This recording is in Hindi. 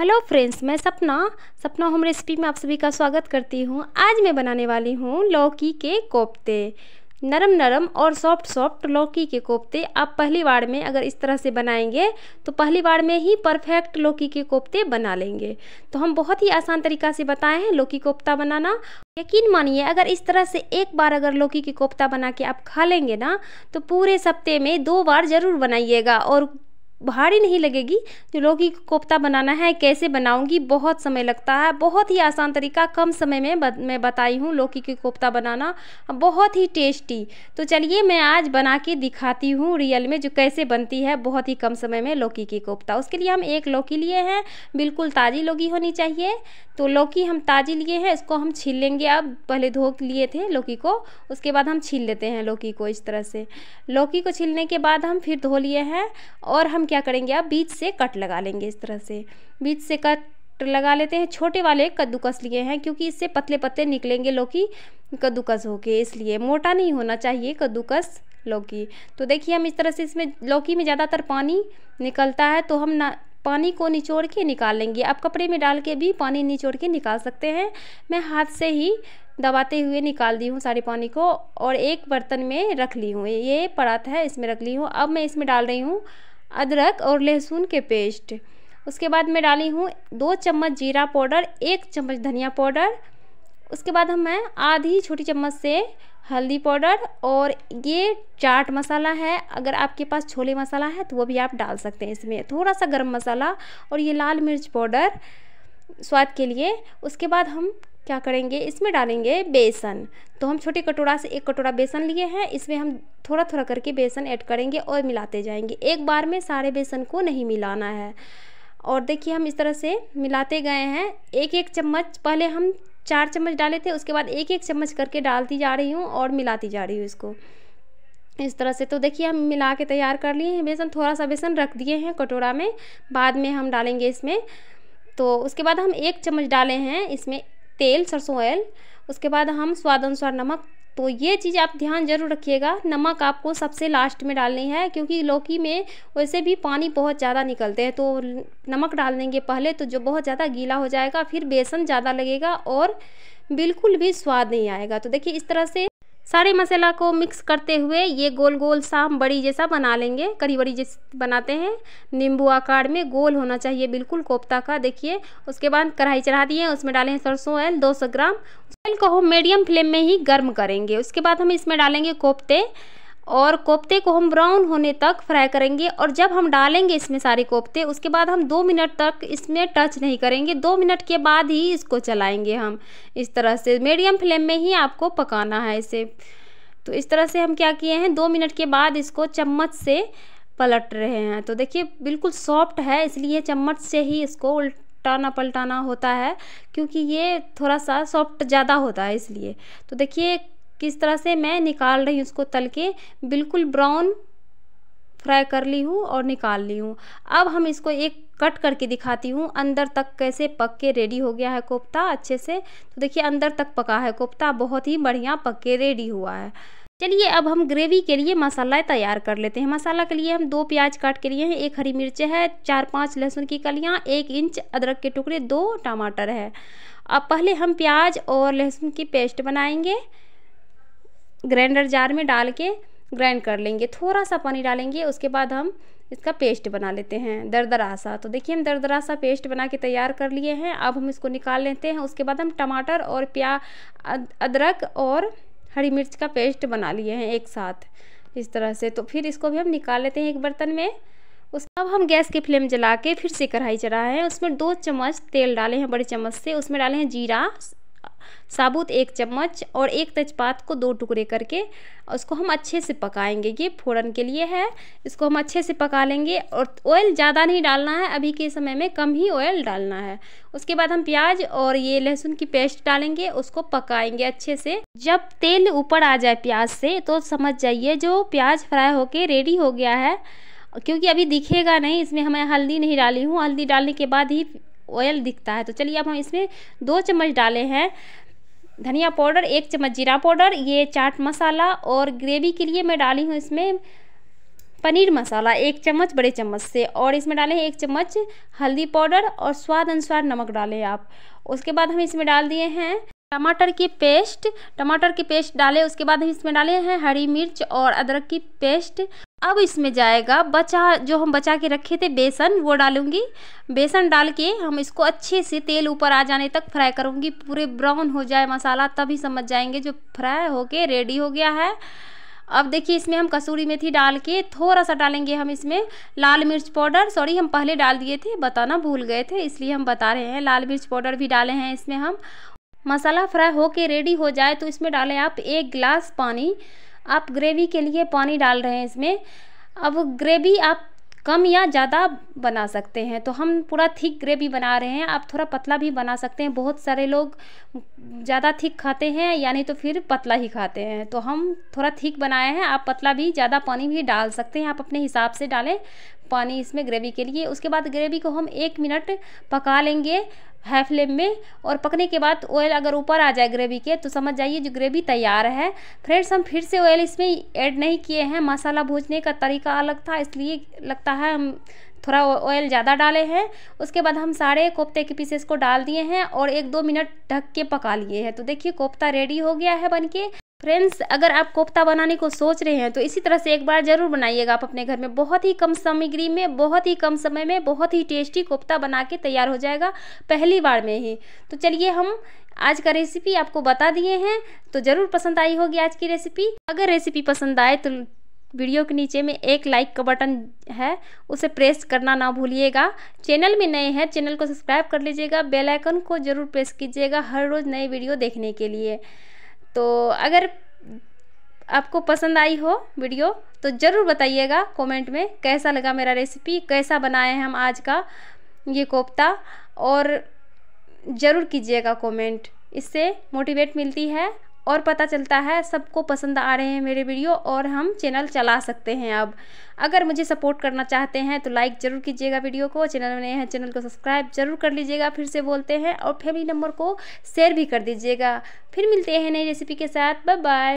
हेलो फ्रेंड्स मैं सपना सपना होम रेसिपी में आप सभी का स्वागत करती हूँ आज मैं बनाने वाली हूँ लौकी के कोफ्ते नरम नरम और सॉफ्ट सॉफ्ट लौकी के कोफ्ते आप पहली बार में अगर इस तरह से बनाएंगे तो पहली बार में ही परफेक्ट लौकी के कोफ्ते बना लेंगे तो हम बहुत ही आसान तरीका से बताए हैं लौकी कोफ्ता बनाना यकीन मानिए अगर इस तरह से एक बार अगर लौकी की कोफ्ता बना के आप खा लेंगे ना तो पूरे सप्ते में दो बार ज़रूर बनाइएगा और भारी नहीं लगेगी जो लौकी कोफ्ता बनाना है कैसे बनाऊंगी बहुत समय लगता है बहुत ही आसान तरीका कम समय में बत, मैं बताई हूँ लौकी की कोफ्ता बनाना बहुत ही टेस्टी तो चलिए मैं आज बना के दिखाती हूँ रियल में जो कैसे बनती है बहुत ही कम समय में लौकी की कोफ्ता उसके लिए हम एक लौकी लिए हैं बिल्कुल ताज़ी लौकी होनी चाहिए तो लौकी हम ताज़ी लिए हैं इसको हम छील लेंगे अब पहले धो लिए थे लौकी को उसके बाद हम छील लेते हैं लौकी को इस तरह से लौकी को छीलने के बाद हम फिर धो लिए हैं और हम क्या करेंगे आप बीच से कट लगा लेंगे इस तरह से बीच से कट लगा लेते हैं छोटे वाले कद्दूकस लिए हैं क्योंकि इससे पतले पत्ते निकलेंगे लौकी कद्दूकस होके इसलिए मोटा नहीं होना चाहिए कद्दूकस लौकी तो देखिए हम इस तरह से इसमें लौकी में ज़्यादातर पानी निकलता है तो हम ना पानी को निचोड़ के निकाल लेंगे आप कपड़े में डाल के भी पानी निचोड़ के निकाल सकते हैं मैं हाथ से ही दबाते हुए निकाल दी हूँ सारे पानी को और एक बर्तन में रख ली हूँ ये परात है इसमें रख ली हूँ अब मैं इसमें डाल रही हूँ अदरक और लहसुन के पेस्ट उसके बाद मैं डाली हूँ दो चम्मच जीरा पाउडर एक चम्मच धनिया पाउडर उसके बाद हम मैं आधी छोटी चम्मच से हल्दी पाउडर और ये चाट मसाला है अगर आपके पास छोले मसाला है तो वो भी आप डाल सकते हैं इसमें थोड़ा सा गर्म मसाला और ये लाल मिर्च पाउडर स्वाद के लिए उसके बाद हम क्या करेंगे इसमें डालेंगे बेसन तो हम छोटे कटोरा से एक कटोरा बेसन लिए हैं इसमें हम थोड़ा थोड़ा करके बेसन ऐड करेंगे और मिलाते जाएंगे एक बार में सारे बेसन को नहीं मिलाना है और देखिए हम इस तरह से मिलाते गए हैं एक एक चम्मच पहले हम चार चम्मच डाले थे उसके बाद एक एक चम्मच करके डालती जा रही हूँ और मिलाती जा रही हूँ इसको इस तरह से तो देखिए हम मिला के तैयार कर लिए हैं बेसन थोड़ा सा बेसन रख दिए हैं कटोरा में बाद में हम डालेंगे इसमें तो उसके बाद हम एक चम्मच डाले हैं इसमें तेल सरसों ऑयल उसके बाद हम स्वाद अनुसार नमक तो ये चीज़ आप ध्यान जरूर रखिएगा नमक आपको सबसे लास्ट में डालनी है क्योंकि लौकी में वैसे भी पानी बहुत ज़्यादा निकलते हैं तो नमक डाल देंगे पहले तो जो बहुत ज़्यादा गीला हो जाएगा फिर बेसन ज़्यादा लगेगा और बिल्कुल भी स्वाद नहीं आएगा तो देखिए इस तरह से सारे मसाला को मिक्स करते हुए ये गोल गोल सा हम बड़ी जैसा बना लेंगे करी बड़ी जैसे बनाते हैं नींबू आकार में गोल होना चाहिए बिल्कुल कोफ्ता का देखिए उसके बाद कढ़ाई चढ़ा दिए उसमें डाले हैं सरसों ऑयल दो सौ ग्राम ऑयल को हम मीडियम फ्लेम में ही गर्म करेंगे उसके बाद हम इसमें डालेंगे कोफ्ते और कोफ्ते को हम ब्राउन होने तक फ्राई करेंगे और जब हम डालेंगे इसमें सारे कोफ्ते उसके बाद हम दो मिनट तक इसमें टच नहीं करेंगे दो मिनट के बाद ही इसको चलाएंगे हम इस तरह से मीडियम फ्लेम में ही आपको पकाना है इसे तो इस तरह से हम क्या किए हैं दो मिनट के बाद इसको चम्मच से पलट रहे हैं तो देखिए बिल्कुल सॉफ्ट है इसलिए चम्मच से ही इसको उल्टाना पलटाना होता है क्योंकि ये थोड़ा सा सॉफ्ट ज़्यादा होता है इसलिए तो देखिए किस तरह से मैं निकाल रही हूँ उसको तल के बिल्कुल ब्राउन फ्राई कर ली हूँ और निकाल ली हूँ अब हम इसको एक कट करके दिखाती हूँ अंदर तक कैसे पक के रेडी हो गया है कोफ्ता अच्छे से तो देखिए अंदर तक पका है कोफ्ता बहुत ही बढ़िया पक के रेडी हुआ है चलिए अब हम ग्रेवी के लिए मसाला तैयार कर लेते हैं मसाला के लिए हम दो प्याज काट के लिए हैं एक हरी मिर्च है चार पांच लहसुन की कलियाँ एक इंच अदरक के टुकड़े दो टमाटर है अब पहले हम प्याज और लहसुन की पेस्ट बनाएंगे ग्राइंडर जार में डाल के ग्राइंड कर लेंगे थोड़ा सा पानी डालेंगे उसके बाद हम इसका पेस्ट बना लेते हैं दरदरा सा तो देखिए हम दरदरा सा पेस्ट बना के तैयार कर लिए हैं अब हम इसको निकाल लेते हैं उसके बाद हम टमाटर और प्या अदरक और हरी मिर्च का पेस्ट बना लिए हैं एक साथ इस तरह से तो फिर इसको भी हम निकाल लेते हैं एक बर्तन में उस अब हम गैस की फ्लेम जला के फिर से कढ़ाई चढ़ाए हैं उसमें दो चम्मच तेल डाले हैं बड़े चम्मच से उसमें डाले हैं जीरा साबुत एक चम्मच और एक तेजपात को दो टुकड़े करके उसको हम अच्छे से पकाएंगे ये फ़ोरन के लिए है इसको हम अच्छे से पका लेंगे और ऑयल ज़्यादा नहीं डालना है अभी के समय में कम ही ऑयल डालना है उसके बाद हम प्याज और ये लहसुन की पेस्ट डालेंगे उसको पकाएंगे अच्छे से जब तेल ऊपर आ जाए प्याज से तो समझ जाइए जो प्याज फ्राई होके रेडी हो गया है क्योंकि अभी दिखेगा नहीं इसमें हमें हल्दी नहीं डाली हूँ हल्दी डालने के बाद ही ऑयल दिखता है तो चलिए अब हम इसमें दो चम्मच डाले हैं धनिया पाउडर एक चम्मच जीरा पाउडर ये चाट मसाला और ग्रेवी के लिए मैं डाली हूँ इसमें पनीर मसाला एक चम्मच बड़े चम्मच से और इसमें डालें एक चम्मच हल्दी पाउडर और स्वाद अनुसार नमक डालें आप उसके बाद हम इसमें डाल दिए हैं टमाटर की पेस्ट टमाटर की पेस्ट डालें उसके बाद हम इसमें डाले हैं हरी मिर्च और अदरक की पेस्ट अब इसमें जाएगा बचा जो हम बचा के रखे थे बेसन वो डालूंगी बेसन डाल के हम इसको अच्छे से तेल ऊपर आ जाने तक फ्राई करूँगी पूरे ब्राउन हो जाए मसाला तभी समझ जाएंगे जो फ्राई होके रेडी हो गया है अब देखिए इसमें हम कसूरी मेथी डाल के थोड़ा सा डालेंगे हम इसमें लाल मिर्च पाउडर सॉरी हम पहले डाल दिए थे बताना भूल गए थे इसलिए हम बता रहे हैं लाल मिर्च पाउडर भी डाले हैं इसमें हम मसाला फ्राई होके रेडी हो जाए तो इसमें डालें आप एक गिलास पानी आप ग्रेवी के लिए पानी डाल रहे हैं इसमें अब ग्रेवी आप कम या ज़्यादा बना सकते हैं तो हम पूरा थिक ग्रेवी बना रहे हैं आप थोड़ा पतला भी बना सकते हैं बहुत सारे लोग ज़्यादा थिक खाते हैं यानी तो फिर पतला ही खाते हैं तो हम थोड़ा थिक बनाए हैं आप पतला भी ज़्यादा पानी भी डाल सकते हैं आप अपने हिसाब से डालें पानी इसमें ग्रेवी के लिए उसके बाद ग्रेवी को हम एक मिनट पका लेंगे हाई फ्लेम में और पकने के बाद ऑयल अगर ऊपर आ जाए ग्रेवी के तो समझ जाइए जो ग्रेवी तैयार है फ्रेंड्स हम फिर से ऑयल इसमें ऐड नहीं किए हैं मसाला भूजने का तरीका अलग था इसलिए लगता है हम थोड़ा ऑयल ज़्यादा डाले हैं उसके बाद हम सारे कोफ्ते के पीसेस को डाल दिए हैं और एक दो मिनट ढक के पका लिए हैं तो देखिए कोफ्ता रेडी हो गया है बनके फ्रेंड्स अगर आप कोफ्ता बनाने को सोच रहे हैं तो इसी तरह से एक बार ज़रूर बनाइएगा आप अपने घर में बहुत ही कम सामग्री में बहुत ही कम समय में बहुत ही टेस्टी कोफ्ता बना के तैयार हो जाएगा पहली बार में ही तो चलिए हम आज का रेसिपी आपको बता दिए हैं तो ज़रूर पसंद आई होगी आज की रेसिपी अगर रेसिपी पसंद आए तो वीडियो के नीचे में एक लाइक का बटन है उसे प्रेस करना ना भूलिएगा चैनल में नए हैं चैनल को सब्सक्राइब कर लीजिएगा बेल आइकन को ज़रूर प्रेस कीजिएगा हर रोज़ नए वीडियो देखने के लिए तो अगर आपको पसंद आई हो वीडियो तो ज़रूर बताइएगा कमेंट में कैसा लगा मेरा रेसिपी कैसा बनाए हैं हम आज का ये कोफ्ता और ज़रूर कीजिएगा कमेंट इससे मोटिवेट मिलती है और पता चलता है सबको पसंद आ रहे हैं मेरे वीडियो और हम चैनल चला सकते हैं अब अगर मुझे सपोर्ट करना चाहते हैं तो लाइक ज़रूर कीजिएगा वीडियो को चैनल में नए हैं चैनल को सब्सक्राइब ज़रूर कर लीजिएगा फिर से बोलते हैं और फैमिली नंबर को शेयर भी कर दीजिएगा फिर मिलते हैं नई रेसिपी के साथ बाय बाय